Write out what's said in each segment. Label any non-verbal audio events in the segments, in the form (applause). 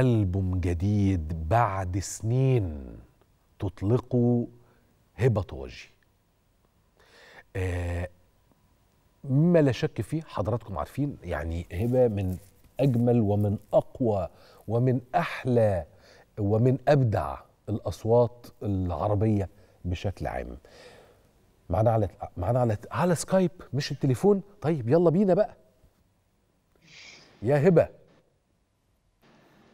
ألبوم جديد بعد سنين تطلقه هبة طواجي آه مما لا شك فيه حضراتكم عارفين يعني هبة من أجمل ومن أقوى ومن أحلى ومن أبدع الأصوات العربية بشكل عام معانا على معانا على على سكايب مش التليفون طيب يلا بينا بقى يا هبه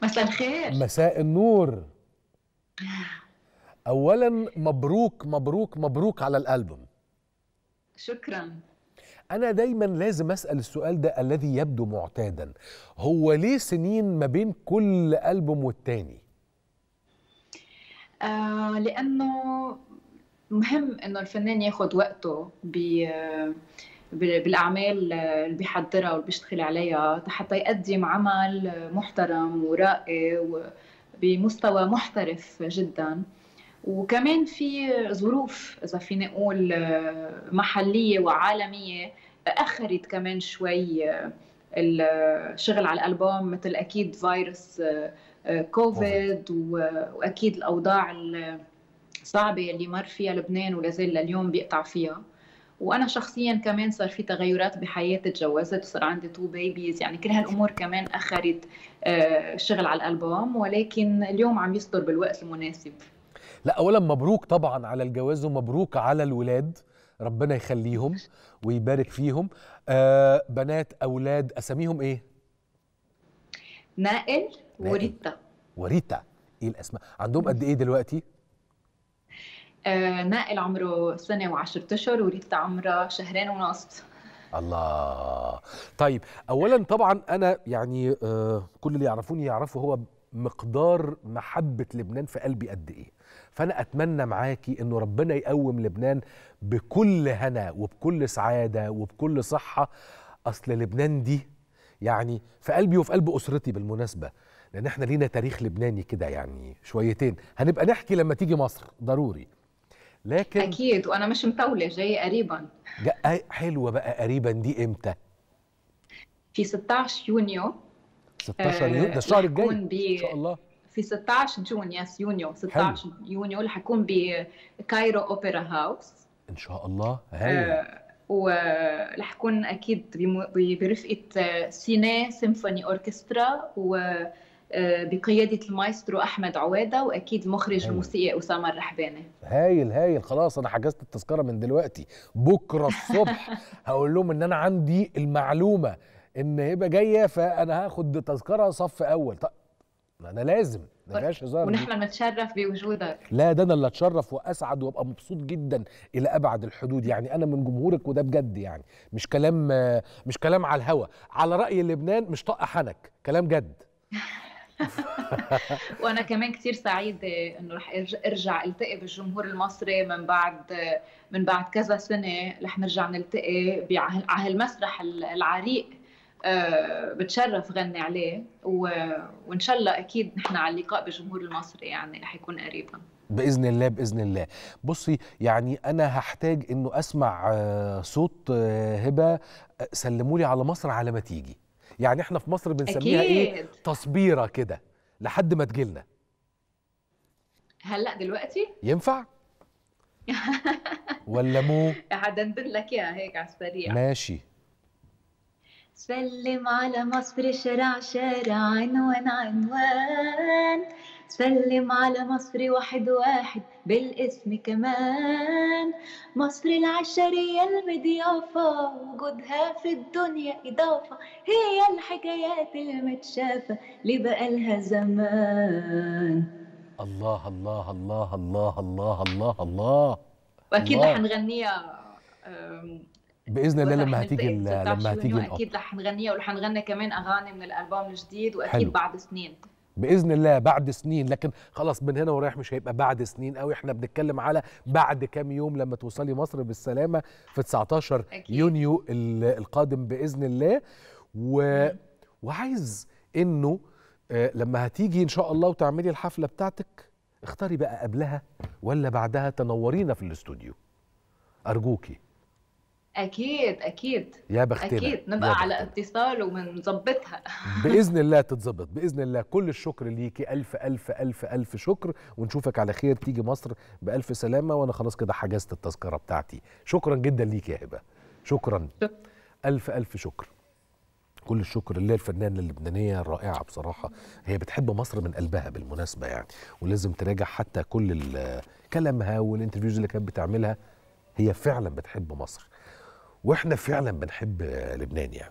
مساء الخير مساء النور اولا مبروك مبروك مبروك على الالبوم شكرا انا دايما لازم اسال السؤال ده الذي يبدو معتادا هو ليه سنين ما بين كل البوم والتاني آه لانه مهم انه الفنان ياخد وقته بالاعمال آه، اللي بيحضرها واللي بيشتغل عليها حتى يقدم عمل محترم ورائع بمستوى محترف جدا وكمان في ظروف اذا فيني اقول آه، محليه وعالميه اخرت كمان شوي آه، الشغل على الالبوم مثل اكيد فيروس كوفيد واكيد الاوضاع الصعبه اللي مر فيها لبنان ولا زال لليوم بيقطع فيها وانا شخصيا كمان صار في تغيرات بحياتي تجوزت وصار عندي تو بيبيز يعني كل هالامور كمان اخرت آه، شغل على الالبوم ولكن اليوم عم يصدر بالوقت المناسب لا اولا مبروك طبعا على الجواز ومبروك على الولاد ربنا يخليهم ويبارك فيهم آه بنات اولاد اساميهم ايه نائل وريتا وريتا ايه الاسماء عندهم قد ايه دلوقتي آه، نائل عمره سنه وعشرة اشهر وريتا عمرها شهرين ونص الله طيب اولا طبعا انا يعني آه، كل اللي يعرفوني يعرفوا هو مقدار محبه لبنان في قلبي قد ايه فانا اتمنى معاكي انه ربنا يقوم لبنان بكل هنا وبكل سعاده وبكل صحه اصل لبنان دي يعني في قلبي وفي قلب اسرتي بالمناسبه لان احنا لينا تاريخ لبناني كده يعني شويتين هنبقى نحكي لما تيجي مصر ضروري لكن اكيد وانا مش مطوله جايه قريبا حلوه بقى قريبا دي امتى في 16 يونيو 16 آه، يونيو ده الشهر الجاي ان شاء الله في 16 جون يس يونيو 16 حلو. يونيو رح اكون بكايرو اوبرا هاوس ان شاء الله هاي آه، ورح اكون اكيد برفقه آه، سيناء سيمفوني اوركسترا و آه، بقياده المايسترو احمد عواده واكيد المخرج الموسيقي اسامه الرحباني هايل هايل خلاص انا حجزت التذكره من دلوقتي بكره الصبح (laughs) هقول لهم ان انا عندي المعلومه ان هبه جايه فانا هاخد تذكره صف اول طب انا لازم ما هزار ونحن نتشرف بوجودك لا ده انا اللي اتشرف واسعد وابقى مبسوط جدا الى ابعد الحدود يعني انا من جمهورك وده بجد يعني مش كلام مش كلام على الهوا على راي لبنان مش طق حنك كلام جد (laughs) (laughs) وانا كمان كثير سعيده انه رح ارجع التقي بالجمهور المصري من بعد من بعد كذا سنه رح نرجع نلتقي على هالمسرح العريق آه، بتشرف غني عليه وان شاء الله اكيد نحن على اللقاء بالجمهور المصري يعني رح يكون قريبا باذن الله باذن الله بصي يعني انا هحتاج انه اسمع آه، صوت آه، هبه سلموا لي على مصر على ما تيجي يعني احنا في مصر بنسميها ايه؟ أكيد. ايه تصبيره كده لحد ما تجيلنا هلا دلوقتي ينفع (laughs) ولا مو هدندن لك اياها هيك على السريع ماشي سلم على مصر شارع شارع عنوان عنوان سلم على مصر واحد واحد بالاسم كمان مصر العشرية المضيافة وجودها في الدنيا إضافة هي الحكايات المتشافة اللي بقالها زمان الله الله الله الله الله الله الله وأكيد هنغنيها باذن الله لما هتيجي لما هتيجي اكيد رح نغنيها ورح نغني كمان اغاني من الالبوم الجديد واكيد حلو. بعد سنين باذن الله بعد سنين لكن خلاص من هنا ورايح مش هيبقى بعد سنين قوي احنا بنتكلم على بعد كام يوم لما توصلي مصر بالسلامه في 19 أكيد. يونيو القادم باذن الله و... وعايز انه آه، لما هتيجي ان شاء الله وتعملي الحفله بتاعتك اختاري بقى قبلها ولا بعدها تنورينا في الاستوديو ارجوكي اكيد اكيد يا بختنا اكيد نبقى بختنا. على اتصال ومنظبطها (laughs) باذن الله تتظبط باذن الله كل الشكر ليكي الف الف الف الف شكر ونشوفك على خير تيجي مصر بالف سلامه وانا خلاص كده حجزت التذكره بتاعتي شكرا جدا ليكي يا هبه شكرا الف الف شكر كل الشكر لله الفنانة اللبنانية الرائعة بصراحة هي بتحب مصر من قلبها بالمناسبة يعني ولازم تراجع حتى كل كلامها والانترفيوز اللي كانت بتعملها هي فعلا بتحب مصر واحنا فعلا بنحب لبنان يعني